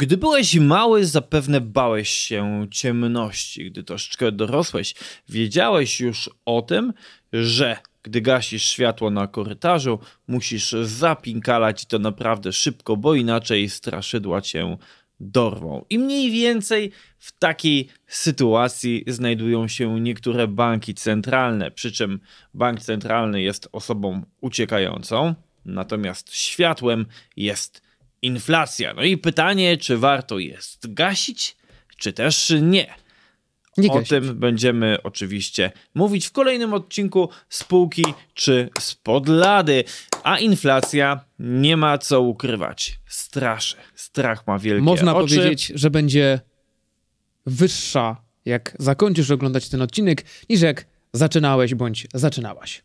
Gdy byłeś mały, zapewne bałeś się ciemności. Gdy troszeczkę dorosłeś, wiedziałeś już o tym, że gdy gasisz światło na korytarzu, musisz zapinkalać i to naprawdę szybko, bo inaczej straszydła cię dorwą. I mniej więcej w takiej sytuacji znajdują się niektóre banki centralne, przy czym bank centralny jest osobą uciekającą, natomiast światłem jest inflacja. No i pytanie, czy warto jest gasić, czy też nie. nie o tym będziemy oczywiście mówić w kolejnym odcinku spółki czy spod lady. A inflacja nie ma co ukrywać. Straszy. Strach ma wielkie Można oczy. powiedzieć, że będzie wyższa, jak zakończysz oglądać ten odcinek, niż jak zaczynałeś bądź zaczynałaś.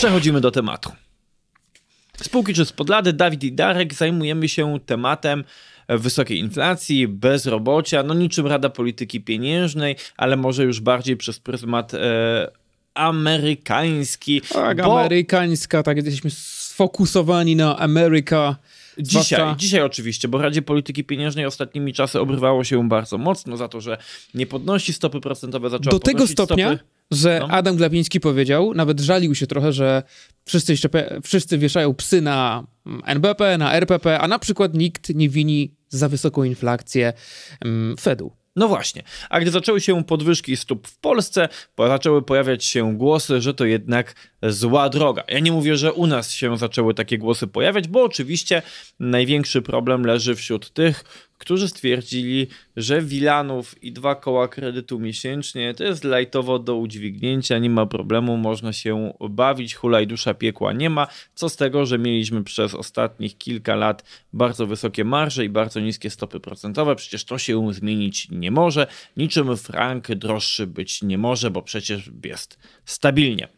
Przechodzimy do tematu. Spółki czy spodlady, Dawid i Darek zajmujemy się tematem wysokiej inflacji, bezrobocia, no niczym Rada Polityki Pieniężnej, ale może już bardziej przez pryzmat e, amerykański. Tak, bo... amerykańska, tak jesteśmy sfokusowani na Ameryka Dzisiaj, zwłaszcza... dzisiaj oczywiście, bo Radzie Polityki Pieniężnej ostatnimi czasy obrywało się bardzo mocno za to, że nie podnosi stopy procentowe, zaczęła Do tego stopnia, stopy... że no. Adam Glapiński powiedział, nawet żalił się trochę, że wszyscy, jeszcze, wszyscy wieszają psy na mm, NBP, na RPP, a na przykład nikt nie wini za wysoką inflację mm, Fedu. No właśnie, a gdy zaczęły się podwyżki stóp w Polsce, zaczęły pojawiać się głosy, że to jednak zła droga. Ja nie mówię, że u nas się zaczęły takie głosy pojawiać, bo oczywiście największy problem leży wśród tych, którzy stwierdzili, że Wilanów i dwa koła kredytu miesięcznie to jest lajtowo do udźwignięcia, nie ma problemu, można się bawić, hulaj dusza piekła nie ma. Co z tego, że mieliśmy przez ostatnich kilka lat bardzo wysokie marże i bardzo niskie stopy procentowe, przecież to się zmienić nie może. Niczym frank droższy być nie może, bo przecież jest stabilnie.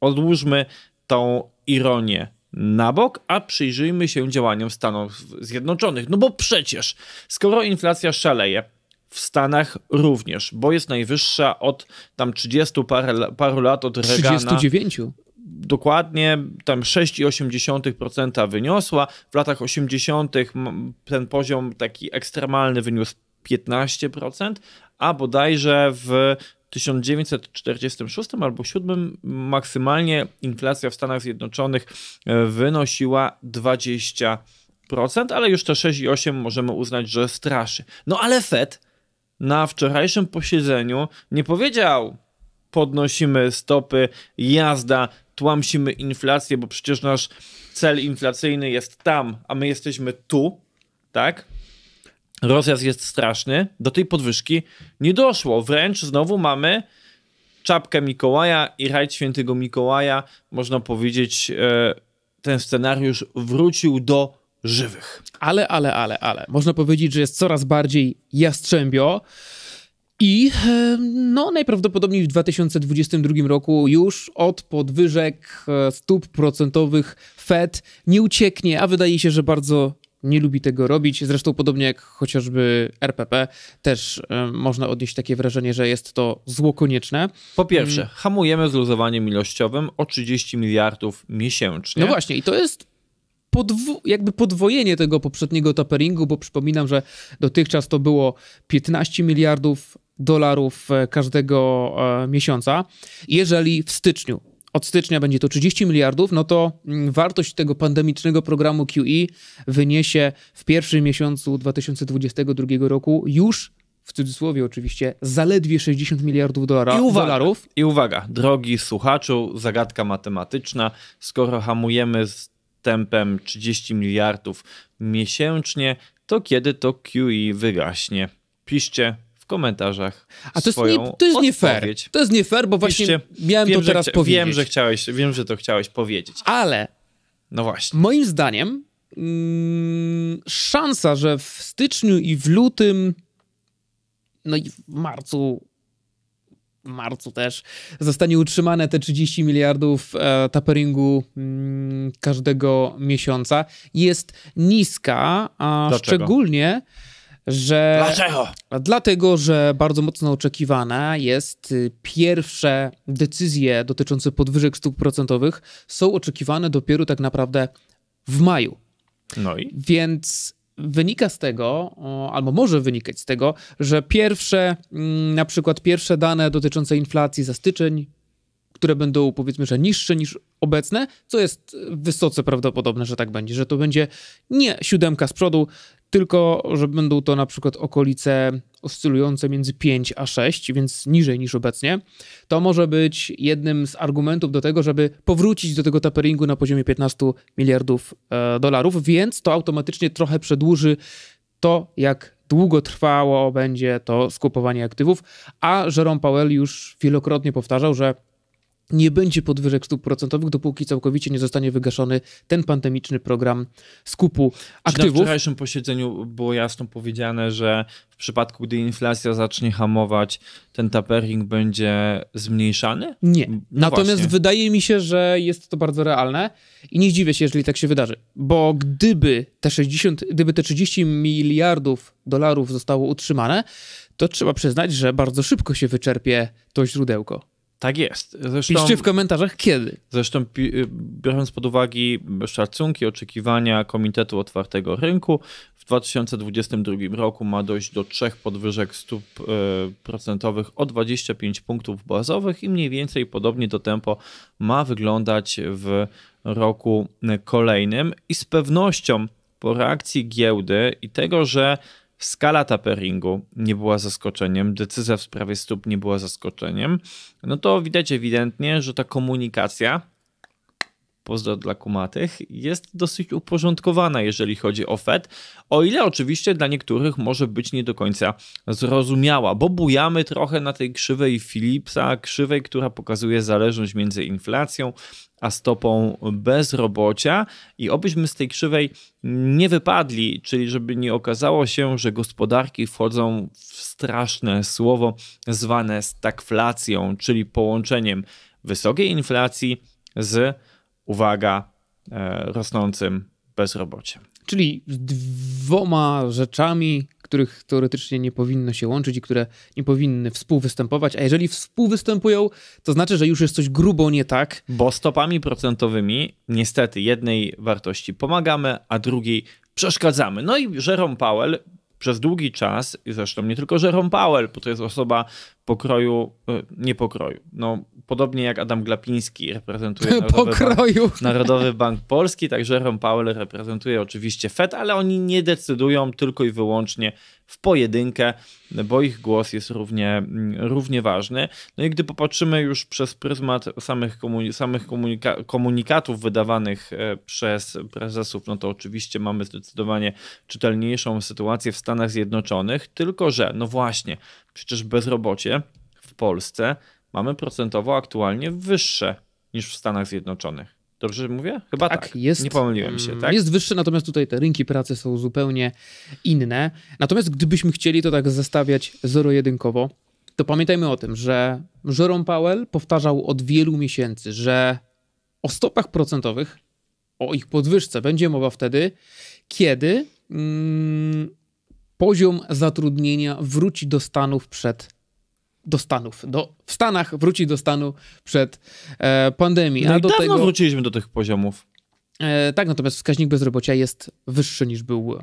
Odłóżmy tą ironię na bok, a przyjrzyjmy się działaniom Stanów Zjednoczonych. No bo przecież, skoro inflacja szaleje, w Stanach również, bo jest najwyższa od tam 30 parę, paru lat od Reagana. 39. Dokładnie, tam 6,8% wyniosła. W latach 80. ten poziom taki ekstremalny wyniósł 15%, a bodajże w 1946 albo 7 maksymalnie inflacja w Stanach Zjednoczonych e, wynosiła 20%, ale już te 6,8 możemy uznać, że straszy. No ale Fed na wczorajszym posiedzeniu nie powiedział podnosimy stopy, jazda, tłamsimy inflację, bo przecież nasz cel inflacyjny jest tam, a my jesteśmy tu, tak? Rozjazd jest straszny. Do tej podwyżki nie doszło. Wręcz znowu mamy czapkę Mikołaja i rajd świętego Mikołaja. Można powiedzieć, e, ten scenariusz wrócił do żywych. Ale, ale, ale, ale. Można powiedzieć, że jest coraz bardziej jastrzębio. I e, no, najprawdopodobniej w 2022 roku już od podwyżek e, stóp procentowych Fed nie ucieknie, a wydaje się, że bardzo nie lubi tego robić. Zresztą podobnie jak chociażby RPP, też y, można odnieść takie wrażenie, że jest to zło konieczne. Po pierwsze, hmm. hamujemy z luzowaniem ilościowym o 30 miliardów miesięcznie. No właśnie, i to jest jakby podwojenie tego poprzedniego taperingu, bo przypominam, że dotychczas to było 15 miliardów dolarów e, każdego e, miesiąca. Jeżeli w styczniu od stycznia będzie to 30 miliardów, no to mm, wartość tego pandemicznego programu QE wyniesie w pierwszym miesiącu 2022 roku już w cudzysłowie oczywiście, zaledwie 60 miliardów dolara, I uwaga, dolarów. I uwaga, drogi słuchaczu, zagadka matematyczna. Skoro hamujemy z tempem 30 miliardów miesięcznie, to kiedy to QE wygaśnie? Piszcie komentarzach. A to jest, to jest nie fair. To jest nie fair, bo właśnie miałem wiem, to teraz chcia, powiedzieć. Wiem, że chciałeś, wiem, że to chciałeś powiedzieć. Ale. No właśnie. Moim zdaniem mm, szansa, że w styczniu i w lutym, no i w marcu marcu też zostanie utrzymane te 30 miliardów e, taperingu mm, każdego miesiąca jest niska, a Dlaczego? szczególnie że. Dlaczego? Dlatego, że bardzo mocno oczekiwana jest y, pierwsze decyzje dotyczące podwyżek stóp procentowych są oczekiwane dopiero tak naprawdę w maju. No i. Więc wynika z tego, albo może wynikać z tego, że pierwsze, mm, na przykład pierwsze dane dotyczące inflacji za styczeń, które będą powiedzmy, że niższe niż obecne, co jest wysoce prawdopodobne, że tak będzie, że to będzie nie siódemka z przodu, tylko że będą to na przykład okolice oscylujące między 5 a 6, więc niżej niż obecnie, to może być jednym z argumentów do tego, żeby powrócić do tego taperingu na poziomie 15 miliardów e, dolarów, więc to automatycznie trochę przedłuży to, jak długo trwało będzie to skupowanie aktywów, a Jerome Powell już wielokrotnie powtarzał, że nie będzie podwyżek stóp procentowych, dopóki całkowicie nie zostanie wygaszony ten pandemiczny program skupu aktywów. Czy na wczorajszym posiedzeniu było jasno powiedziane, że w przypadku, gdy inflacja zacznie hamować, ten tapering będzie zmniejszany? Nie. No Natomiast właśnie. wydaje mi się, że jest to bardzo realne i nie zdziwię się, jeżeli tak się wydarzy, bo gdyby te, 60, gdyby te 30 miliardów dolarów zostało utrzymane, to trzeba przyznać, że bardzo szybko się wyczerpie to źródełko. Tak jest. Zresztą, Piszcie w komentarzach kiedy. Zresztą y, biorąc pod uwagę szacunki, oczekiwania Komitetu Otwartego Rynku, w 2022 roku ma dojść do trzech podwyżek stóp y, procentowych o 25 punktów bazowych i mniej więcej podobnie to tempo ma wyglądać w roku kolejnym i z pewnością po reakcji giełdy i tego, że skala taperingu nie była zaskoczeniem, decyzja w sprawie stóp nie była zaskoczeniem, no to widać ewidentnie, że ta komunikacja pozdro dla kumatych, jest dosyć uporządkowana, jeżeli chodzi o Fed, o ile oczywiście dla niektórych może być nie do końca zrozumiała, bo bujamy trochę na tej krzywej Philipsa, krzywej, która pokazuje zależność między inflacją a stopą bezrobocia i obyśmy z tej krzywej nie wypadli, czyli żeby nie okazało się, że gospodarki wchodzą w straszne słowo zwane stagflacją, czyli połączeniem wysokiej inflacji z uwaga, e, rosnącym bezrobociem. Czyli z dwoma rzeczami, których teoretycznie nie powinno się łączyć i które nie powinny współwystępować, a jeżeli współwystępują, to znaczy, że już jest coś grubo nie tak. Bo stopami procentowymi niestety jednej wartości pomagamy, a drugiej przeszkadzamy. No i Jerome Powell przez długi czas, i zresztą nie tylko Jerome Powell, bo to jest osoba pokroju, e, niepokroju. No, podobnie jak Adam Glapiński reprezentuje Narodowy Bank, Narodowy Bank, Polski, także Ron Powell reprezentuje oczywiście Fed, ale oni nie decydują tylko i wyłącznie w pojedynkę, bo ich głos jest równie, mm, równie ważny. No i gdy popatrzymy już przez pryzmat samych, samych komunika komunikatów wydawanych e, przez prezesów, no to oczywiście mamy zdecydowanie czytelniejszą sytuację w Stanach Zjednoczonych, tylko że, no właśnie, Przecież bezrobocie w Polsce mamy procentowo aktualnie wyższe niż w Stanach Zjednoczonych. Dobrze mówię? Chyba tak. tak. Jest, nie pomyliłem się, mm, tak? Jest wyższe, natomiast tutaj te rynki pracy są zupełnie inne. Natomiast gdybyśmy chcieli to tak zestawiać zero-jedynkowo, to pamiętajmy o tym, że Jerome Powell powtarzał od wielu miesięcy, że o stopach procentowych, o ich podwyżce będzie mowa wtedy, kiedy mm, poziom zatrudnienia wróci do Stanów przed do Stanów. Do, w Stanach wróci do stanu przed e, pandemią. No i do dawno tego, wróciliśmy do tych poziomów. E, tak, natomiast wskaźnik bezrobocia jest wyższy niż był e,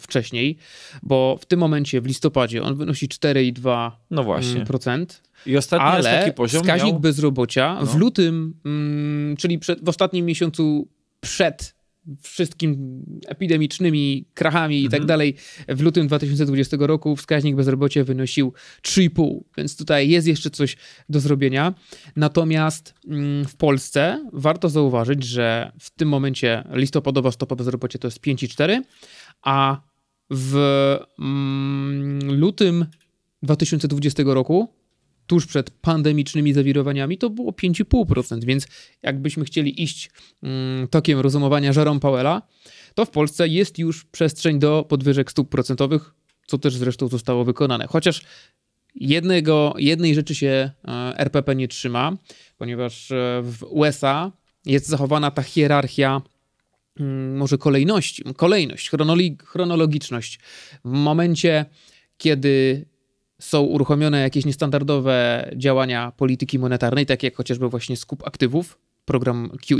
wcześniej, bo w tym momencie, w listopadzie, on wynosi 4,2%. No właśnie. Mm, procent, I ostatni ale taki poziom wskaźnik miał... bezrobocia no. w lutym, mm, czyli przed, w ostatnim miesiącu przed wszystkim epidemicznymi krachami mhm. i tak mhm. dalej, w lutym 2020 roku wskaźnik bezrobocia wynosił 3,5, więc tutaj jest jeszcze coś do zrobienia. Natomiast mm, w Polsce warto zauważyć, że w tym momencie listopadowa stopa bezrobocia to jest 5,4, a w mm, lutym 2020 roku tuż przed pandemicznymi zawirowaniami, to było 5,5%. Więc jakbyśmy chcieli iść mm, tokiem rozumowania Jerome Powella, to w Polsce jest już przestrzeń do podwyżek stóp procentowych, co też zresztą zostało wykonane. Chociaż jednego, jednej rzeczy się e, RPP nie trzyma, ponieważ e, w USA jest zachowana ta hierarchia mm, może kolejności, kolejność, chronologiczność. W momencie, kiedy są uruchomione jakieś niestandardowe działania polityki monetarnej, takie jak chociażby właśnie skup aktywów, program QE,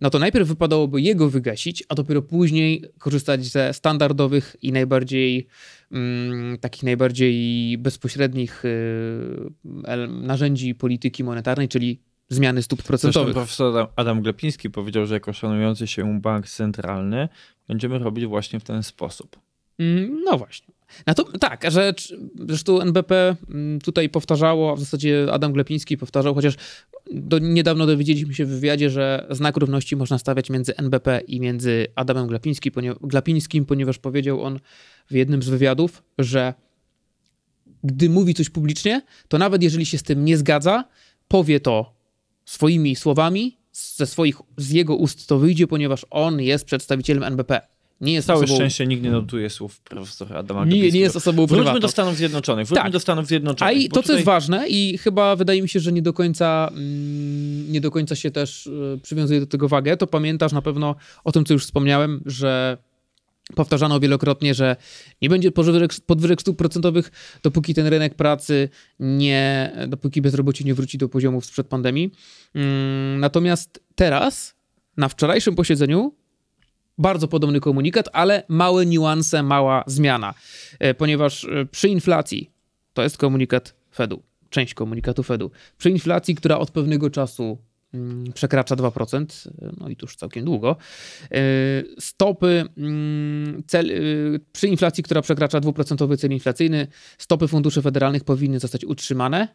no to najpierw wypadałoby jego wygasić, a dopiero później korzystać ze standardowych i najbardziej mm, takich najbardziej bezpośrednich y, narzędzi polityki monetarnej, czyli zmiany stóp procentowych. Zresztą profesor Adam Glepiński powiedział, że jako szanujący się bank centralny będziemy robić właśnie w ten sposób. Mm, no właśnie. Na to, tak, rzecz, zresztą NBP mm, tutaj powtarzało, a w zasadzie Adam Glepiński powtarzał, chociaż do, niedawno dowiedzieliśmy się w wywiadzie, że znak równości można stawiać między NBP i między Adamem Glapiński, Glapińskim, ponieważ powiedział on w jednym z wywiadów, że gdy mówi coś publicznie, to nawet jeżeli się z tym nie zgadza, powie to swoimi słowami, ze swoich, z jego ust to wyjdzie, ponieważ on jest przedstawicielem NBP nie jest cały osobą... szczęście nikt nie notuje słów profesora Adama nie, nie jest osobą prywatną. Wróćmy do Stanów Zjednoczonych. Wróćmy tak. do Stanów Zjednoczonych. A i to, tutaj... co jest ważne i chyba wydaje mi się, że nie do końca mm, nie do końca się też y, przywiązuje do tego wagę, to pamiętasz na pewno o tym, co już wspomniałem, że powtarzano wielokrotnie, że nie będzie podwyżek, stóp procentowych, dopóki ten rynek pracy nie, dopóki bezrobocie nie wróci do poziomów sprzed pandemii. Mm, natomiast teraz, na wczorajszym posiedzeniu bardzo podobny komunikat, ale małe niuanse, mała zmiana, e, ponieważ e, przy inflacji to jest komunikat Fedu, część komunikatu Fedu. Przy inflacji, która od pewnego czasu mm, przekracza 2%, e, no i tuż całkiem długo. Stopy mm, cel, przy inflacji, która przekracza 2% cel inflacyjny, stopy funduszy federalnych powinny zostać utrzymane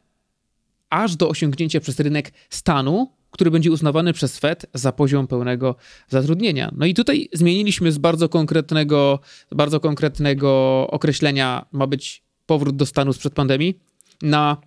aż do osiągnięcia przez rynek stanu, który będzie uznawany przez Fed za poziom pełnego zatrudnienia. No i tutaj zmieniliśmy z bardzo konkretnego, bardzo konkretnego określenia, ma być powrót do stanu sprzed pandemii, na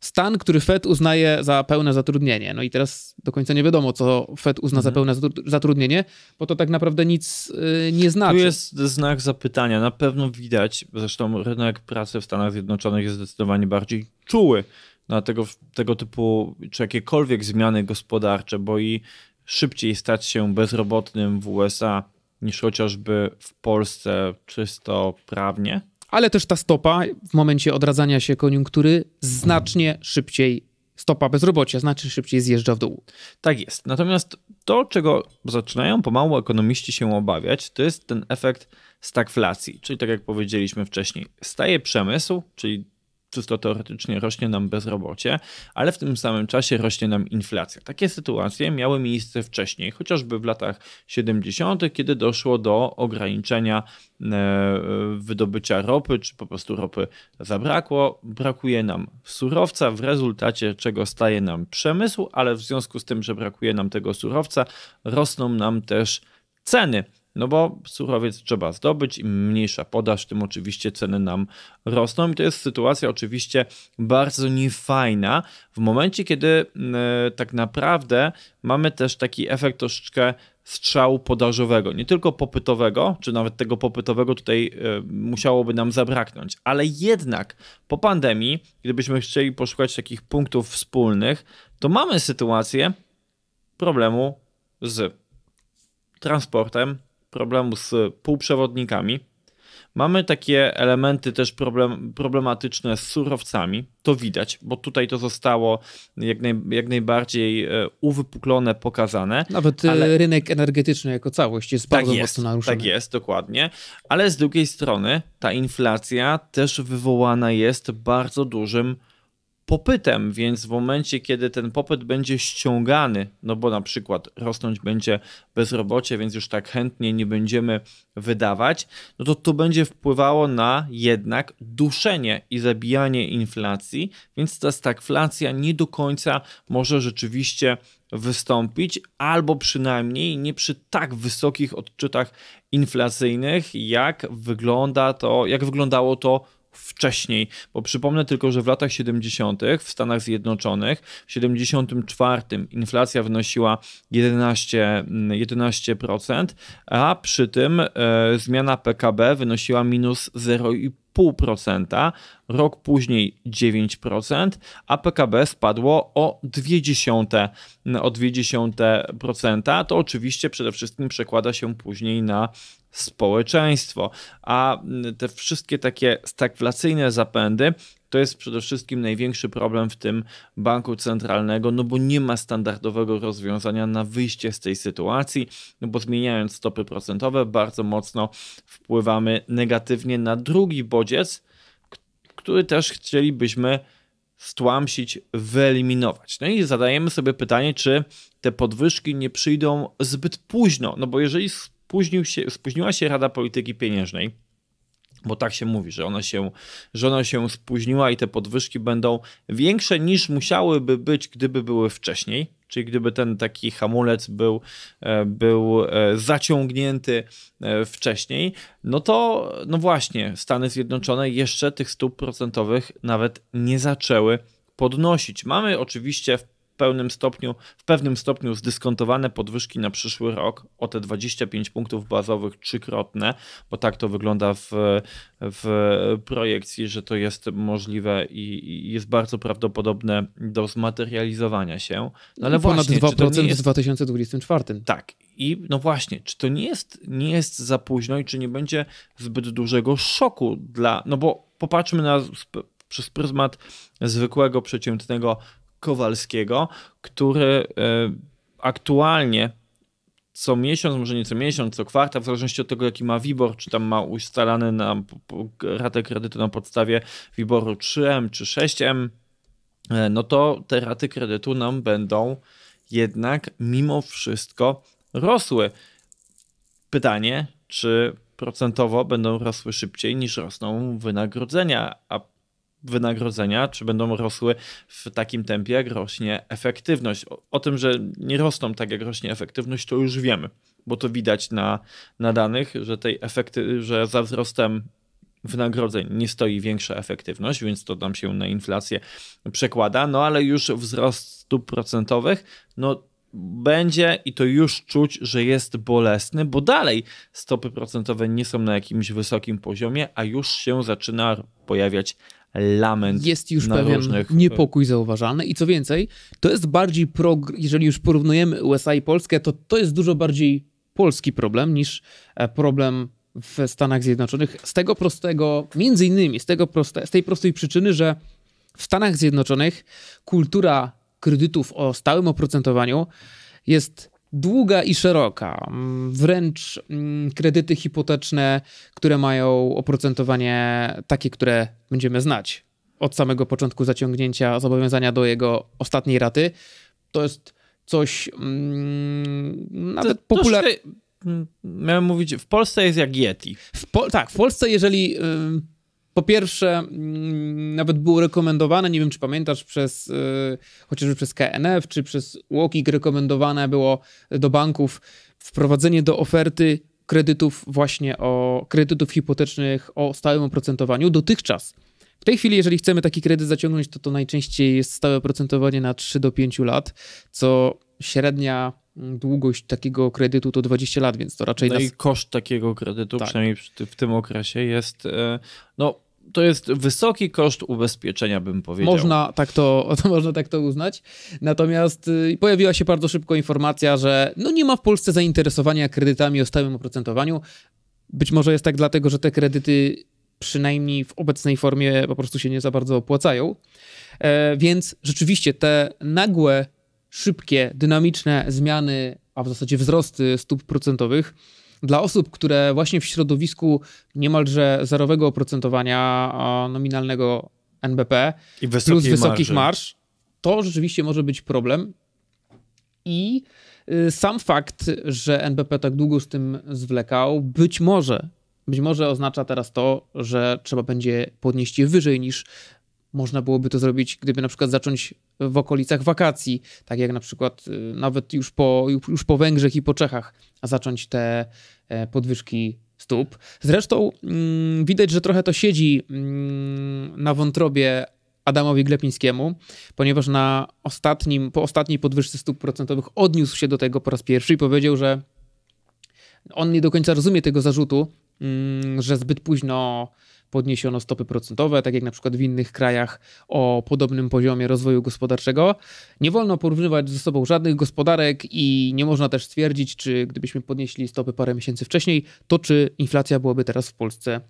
stan, który Fed uznaje za pełne zatrudnienie. No i teraz do końca nie wiadomo, co Fed uzna mhm. za pełne zatrudnienie, bo to tak naprawdę nic y, nie znaczy. Tu jest znak zapytania. Na pewno widać, zresztą rynek pracy w Stanach Zjednoczonych jest zdecydowanie bardziej czuły na tego, tego typu, czy jakiekolwiek zmiany gospodarcze, bo i szybciej stać się bezrobotnym w USA niż chociażby w Polsce czysto prawnie. Ale też ta stopa w momencie odradzania się koniunktury znacznie mhm. szybciej, stopa bezrobocia znacznie szybciej zjeżdża w dół. Tak jest. Natomiast to, czego zaczynają pomału ekonomiści się obawiać, to jest ten efekt stagflacji, czyli tak jak powiedzieliśmy wcześniej, staje przemysł, czyli czysto teoretycznie rośnie nam bezrobocie, ale w tym samym czasie rośnie nam inflacja. Takie sytuacje miały miejsce wcześniej, chociażby w latach 70., kiedy doszło do ograniczenia e, wydobycia ropy, czy po prostu ropy zabrakło. Brakuje nam surowca, w rezultacie czego staje nam przemysł, ale w związku z tym, że brakuje nam tego surowca, rosną nam też ceny no bo surowiec trzeba zdobyć, im mniejsza podaż, tym oczywiście ceny nam rosną i to jest sytuacja oczywiście bardzo niefajna w momencie, kiedy e, tak naprawdę mamy też taki efekt troszeczkę strzału podażowego, nie tylko popytowego, czy nawet tego popytowego tutaj e, musiałoby nam zabraknąć, ale jednak po pandemii, gdybyśmy chcieli poszukać takich punktów wspólnych, to mamy sytuację problemu z transportem, problemu z półprzewodnikami. Mamy takie elementy też problem, problematyczne z surowcami. To widać, bo tutaj to zostało jak, naj, jak najbardziej e, uwypuklone, pokazane. Nawet e, ale... rynek energetyczny jako całość jest tak bardzo jest, mocno tak naruszony. Tak jest, dokładnie. Ale z drugiej strony ta inflacja też wywołana jest bardzo dużym popytem, więc w momencie, kiedy ten popyt będzie ściągany, no bo na przykład rosnąć będzie bezrobocie, więc już tak chętnie nie będziemy wydawać, no to to będzie wpływało na jednak duszenie i zabijanie inflacji, więc ta stagflacja nie do końca może rzeczywiście wystąpić, albo przynajmniej nie przy tak wysokich odczytach inflacyjnych, jak wygląda to, jak wyglądało to wcześniej, bo przypomnę tylko, że w latach 70. w Stanach Zjednoczonych w 74 inflacja wynosiła 11, 11% mm, a przy tym e, zmiana PKB wynosiła minus 0,5%, rok później 9%, a PKB spadło o 0,2%. Mm, o 0,2%. To oczywiście przede wszystkim przekłada się później na społeczeństwo. A mm, te wszystkie takie stagflacyjne zapędy to jest przede wszystkim największy problem w tym banku centralnego, no bo nie ma standardowego rozwiązania na wyjście z tej sytuacji, no bo zmieniając stopy procentowe bardzo mocno wpływamy negatywnie na drugi bodziec, który też chcielibyśmy stłamsić, wyeliminować. No i zadajemy sobie pytanie, czy te podwyżki nie przyjdą zbyt późno, no bo jeżeli spóźnił się, spóźniła się Rada Polityki Pieniężnej, bo tak się mówi, że ona się, że ona się spóźniła i te podwyżki będą większe niż musiałyby być, gdyby były wcześniej. Czyli gdyby ten taki hamulec był, e, był e, zaciągnięty e, wcześniej, no to no właśnie Stany Zjednoczone jeszcze tych stóp procentowych nawet nie zaczęły podnosić. Mamy oczywiście w pełnym stopniu, w pewnym stopniu zdyskontowane podwyżki na przyszły rok o te 25 punktów bazowych trzykrotne, bo tak to wygląda w, w projekcji, że to jest możliwe i, i jest bardzo prawdopodobne do zmaterializowania się. No ale no Ponad właśnie, 2% nie jest... w 2024. Tak. I no właśnie, czy to nie jest, nie jest za późno i czy nie będzie zbyt dużego szoku dla, no bo popatrzmy na przez pryzmat zwykłego, przeciętnego Kowalskiego, który e, aktualnie co miesiąc, może nie co miesiąc, co kwartał, w zależności od tego, jaki ma WIBOR, czy tam ma ustalany na ratę kredytu na podstawie WIBORu 3M czy 6M, e, no to te raty kredytu nam będą jednak mimo wszystko rosły. Pytanie, czy procentowo będą rosły szybciej niż rosną wynagrodzenia, a wynagrodzenia, czy będą rosły w takim tempie, jak rośnie efektywność. O, o, tym, że nie rosną tak, jak rośnie efektywność, to już wiemy, bo to widać na, na danych, że, tej efekty, że za wzrostem wynagrodzeń nie stoi większa efektywność, więc to nam się na inflację przekłada, no ale już wzrost stóp procentowych, no będzie i to już czuć, że jest bolesny, bo dalej stopy procentowe nie są na jakimś wysokim poziomie, a już się zaczyna pojawiać lament. Jest już pewien różnych... niepokój zauważalny i co więcej, to jest bardziej, progr- jeżeli już porównujemy USA i Polskę, to to jest dużo bardziej polski problem niż e, problem w Stanach Zjednoczonych. Z tego prostego, między innymi z, tego proste, z tej prostej przyczyny, że w Stanach Zjednoczonych kultura kredytów o stałym oprocentowaniu jest długa i szeroka. Mm, wręcz mm, kredyty hipoteczne, które mają oprocentowanie takie, które będziemy znać od samego początku zaciągnięcia zobowiązania do jego ostatniej raty. To jest coś mm, nawet popularnego. Mm, miałem mówić, w Polsce jest jak Yeti. W po, tak, w Polsce, jeżeli. Po pierwsze, mm, nawet było rekomendowane, nie wiem czy pamiętasz, przez y, chociażby przez KNF czy przez UOKiK rekomendowane było do banków wprowadzenie do oferty kredytów właśnie o kredytów hipotecznych o stałym oprocentowaniu dotychczas. W tej chwili, jeżeli chcemy taki kredyt zaciągnąć, to to najczęściej jest stałe oprocentowanie na 3 do 5 lat, co średnia mm, długość takiego kredytu to 20 lat, więc to raczej... No nas... i koszt takiego kredytu, tak. przynajmniej w tym okresie, jest e, no, to jest wysoki koszt ubezpieczenia, bym powiedział. Można tak to, można tak to uznać. Natomiast y, pojawiła się bardzo szybko informacja, że no nie ma w Polsce zainteresowania kredytami o stałym oprocentowaniu. Być może jest tak dlatego, że te kredyty przynajmniej w obecnej formie po prostu się nie za bardzo opłacają. E, więc rzeczywiście te nagłe, szybkie, dynamiczne zmiany, a w zasadzie wzrosty stóp procentowych dla osób, które właśnie w środowisku niemalże zerowego oprocentowania nominalnego NBP I plus wysokich marży. to rzeczywiście może być problem. I y, sam fakt, że NBP tak długo z tym zwlekał, być może, być może oznacza teraz to, że trzeba będzie podnieść je wyżej niż można byłoby to zrobić, gdyby na przykład zacząć w okolicach wakacji, tak jak na przykład y, nawet już po, już po Węgrzech i po Czechach, a zacząć te e, podwyżki stóp. Zresztą mm, widać, że trochę to siedzi mm, na wątrobie Adamowi Glepińskiemu, ponieważ na ostatnim, po ostatniej podwyżce stóp procentowych odniósł się do tego po raz pierwszy i powiedział, że on nie do końca rozumie tego zarzutu, mm, że zbyt późno podniesiono stopy procentowe, tak jak na przykład w innych krajach o podobnym poziomie rozwoju gospodarczego. Nie wolno porównywać ze sobą żadnych gospodarek i nie można też stwierdzić, czy gdybyśmy podnieśli stopy parę miesięcy wcześniej, to czy inflacja byłaby teraz w Polsce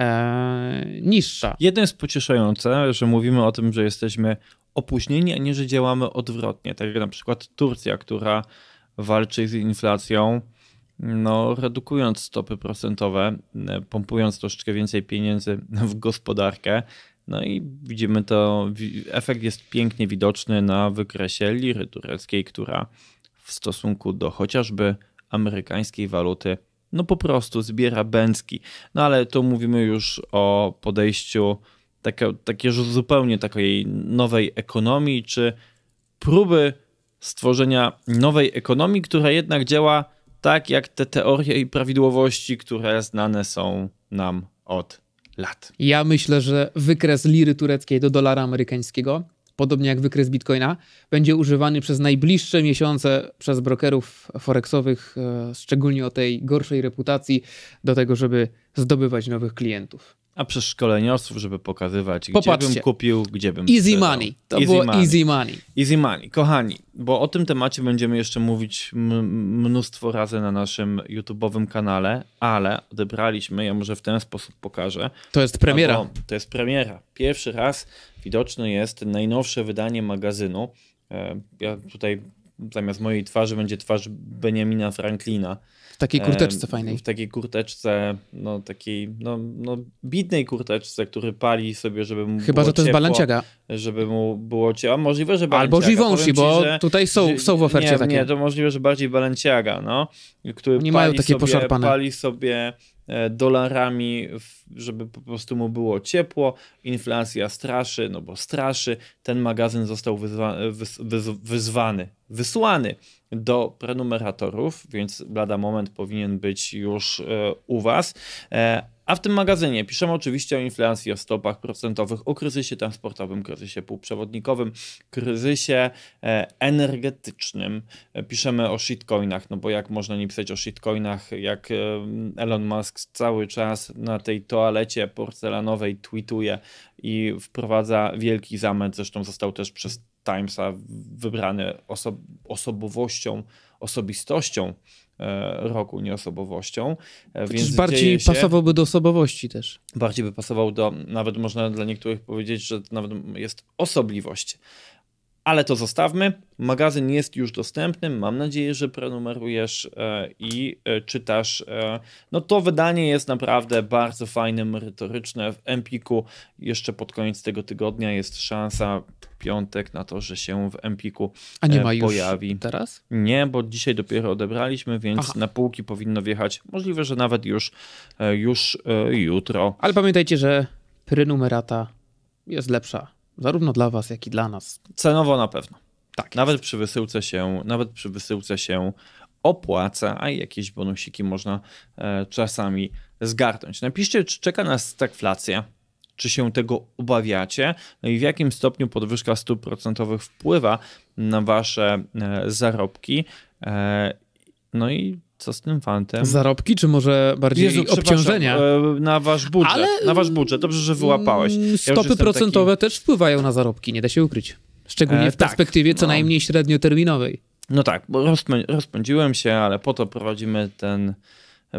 e, niższa. Jedno jest pocieszające, że mówimy o tym, że jesteśmy opóźnieni, a nie, że działamy odwrotnie. Tak jak na przykład Turcja, która walczy z inflacją no, redukując stopy procentowe, e, pompując troszeczkę więcej pieniędzy w gospodarkę. No i widzimy to, efekt jest pięknie widoczny na wykresie liry tureckiej, która w stosunku do chociażby amerykańskiej waluty no po prostu zbiera bęcki. No ale tu mówimy już o podejściu takie, takie zupełnie takiej nowej ekonomii, czy próby stworzenia nowej ekonomii, która jednak działa tak jak te teorie i prawidłowości, które znane są nam od lat. Ja myślę, że wykres liry tureckiej do dolara amerykańskiego, podobnie jak wykres bitcoina, będzie używany przez najbliższe miesiące przez brokerów forexowych, e, szczególnie o tej gorszej reputacji, do tego, żeby zdobywać nowych klientów. A przez szkoleniowców, żeby pokazywać, Popatrzcie. bym kupił, gdzie bym Easy sprzedał. money. To easy było money. easy money. Easy money. Kochani, bo o tym temacie będziemy jeszcze mówić mnóstwo razy na naszym YouTube'owym kanale, ale odebraliśmy, ja może w ten sposób pokażę. To jest premiera. to jest premiera. Pierwszy raz widoczne jest najnowsze wydanie magazynu. E, ja tutaj zamiast mojej twarzy będzie twarz Benjamina Franklina takiej kurteczce fajnej. W takiej kurteczce, no takiej, no, no bidnej kurteczce, który pali sobie, żeby mu Chyba, że to jest Balenciaga. Żeby mu było ciepło. Możliwe, że Balenciaga. Albo Givenchy, bo że, tutaj są, są w ofercie nie, takie. Nie, to możliwe, że bardziej Balenciaga, no. Który pali mają takie sobie, poszarpane. Pali sobie e, dolarami, żeby po prostu mu było ciepło. Inflacja straszy, no bo straszy. Ten magazyn został wyzwa wyz wyz wyzwany, wysłany do prenumeratorów, więc lada moment powinien być już e, u Was. E, a w tym magazynie piszemy oczywiście o inflacji, o stopach procentowych, o kryzysie transportowym, kryzysie półprzewodnikowym, kryzysie e, energetycznym. Piszemy o shitcoinach, no bo jak można nie pisać o shitcoinach, jak Elon Musk cały czas na tej toalecie porcelanowej tweetuje i wprowadza wielki zamęt, zresztą został też przez Timesa wybrany oso osobowością, osobistością e, roku, nie osobowością. E, więc bardziej się, pasowałby do osobowości też. Bardziej by pasował do, nawet można dla niektórych powiedzieć, że nawet jest osobliwość ale to zostawmy. Magazyn jest już dostępny. Mam nadzieję, że prenumerujesz e, i e, czytasz. E, no to wydanie jest naprawdę bardzo fajne, merytoryczne. W Empiku jeszcze pod koniec tego tygodnia jest szansa piątek na to, że się w Empiku A nie ma już pojawi. teraz? Nie, bo dzisiaj dopiero odebraliśmy, więc Aha. na półki powinno wjechać. Możliwe, że nawet już, już jutro. Ale pamiętajcie, że prenumerata jest lepsza Zarówno dla was, jak i dla nas. Cenowo na pewno. Tak. Nawet przy wysyłce się, nawet przy wysyłce się opłaca, a jakieś bonusiki można e, czasami zgarnąć. Napiszcie, czy czeka nas stagflacja, czy się tego obawiacie, no i w jakim stopniu podwyżka stóp procentowych wpływa na wasze e, zarobki. E, no i co z tym fantem? Zarobki, czy może bardziej Jezu, obciążenia? E, na wasz budżet. Ale... Na wasz budżet. Dobrze, że mm, wyłapałeś. Ja stopy procentowe taki... też wpływają na zarobki, nie da się ukryć. Szczególnie e, w perspektywie e, tak, co no. najmniej średnioterminowej. No tak, bo rozpę rozpędziłem się, ale po to prowadzimy ten.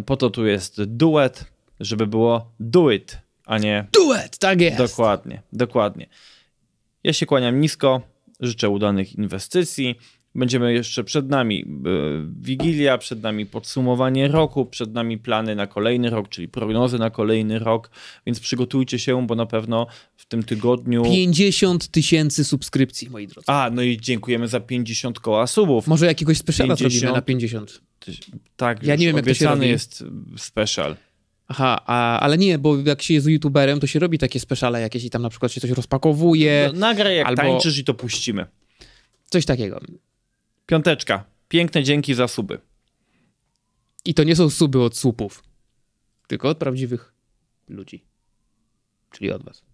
Po to tu jest duet, żeby było do it, a nie. Duet, tak jest. Dokładnie, dokładnie. Ja się kłaniam nisko. Życzę udanych inwestycji. Będziemy jeszcze przed nami e, Wigilia, przed nami podsumowanie roku, przed nami plany na kolejny rok, czyli prognozy na kolejny rok, więc przygotujcie się, bo na pewno w tym tygodniu... 50 tysięcy subskrypcji, moi drodzy. A, no i dziękujemy za 50 koła subów. Może jakiegoś speciala 50... zrobimy na 50. Tak, ja nie wiem, jak to się robi. jest special. Aha, a, ale nie, bo jak się jest youtuberem, to się robi takie speciale jakieś i tam na przykład się coś rozpakowuje. No, nagraj jak albo... tańczysz i to puścimy. Coś takiego. Piąteczka. Piękne dzięki za suby. I to nie są suby od słupów, tylko od prawdziwych ludzi, czyli od was.